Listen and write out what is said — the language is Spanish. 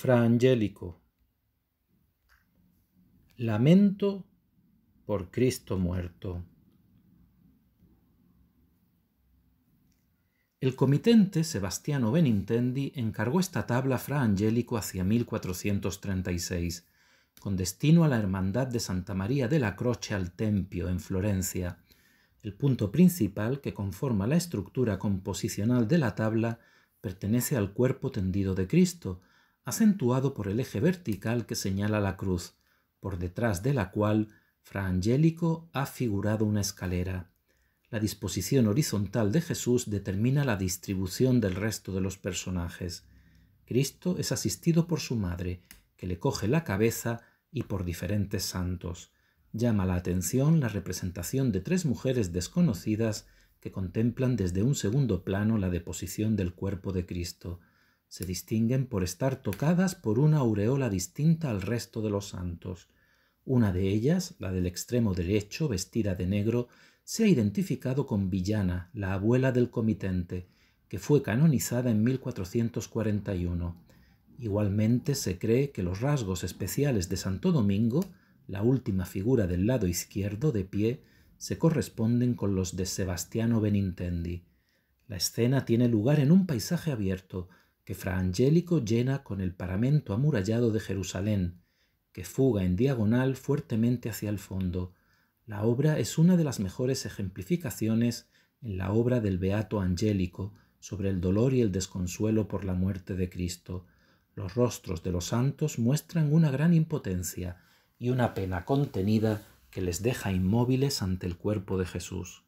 Fra Angelico. Lamento por Cristo muerto. El comitente Sebastiano Benintendi encargó esta tabla Fra Angelico hacia 1436, con destino a la Hermandad de Santa María de la Croce al Tempio, en Florencia. El punto principal que conforma la estructura composicional de la tabla pertenece al cuerpo tendido de Cristo, acentuado por el eje vertical que señala la cruz, por detrás de la cual Fra Angelico ha figurado una escalera. La disposición horizontal de Jesús determina la distribución del resto de los personajes. Cristo es asistido por su madre, que le coge la cabeza y por diferentes santos. Llama la atención la representación de tres mujeres desconocidas que contemplan desde un segundo plano la deposición del cuerpo de Cristo se distinguen por estar tocadas por una aureola distinta al resto de los santos. Una de ellas, la del extremo derecho, vestida de negro, se ha identificado con Villana, la abuela del comitente, que fue canonizada en 1441. Igualmente se cree que los rasgos especiales de Santo Domingo, la última figura del lado izquierdo de pie, se corresponden con los de Sebastiano Benintendi. La escena tiene lugar en un paisaje abierto, que Fra Angelico llena con el paramento amurallado de Jerusalén, que fuga en diagonal fuertemente hacia el fondo. La obra es una de las mejores ejemplificaciones en la obra del Beato Angélico sobre el dolor y el desconsuelo por la muerte de Cristo. Los rostros de los santos muestran una gran impotencia y una pena contenida que les deja inmóviles ante el cuerpo de Jesús.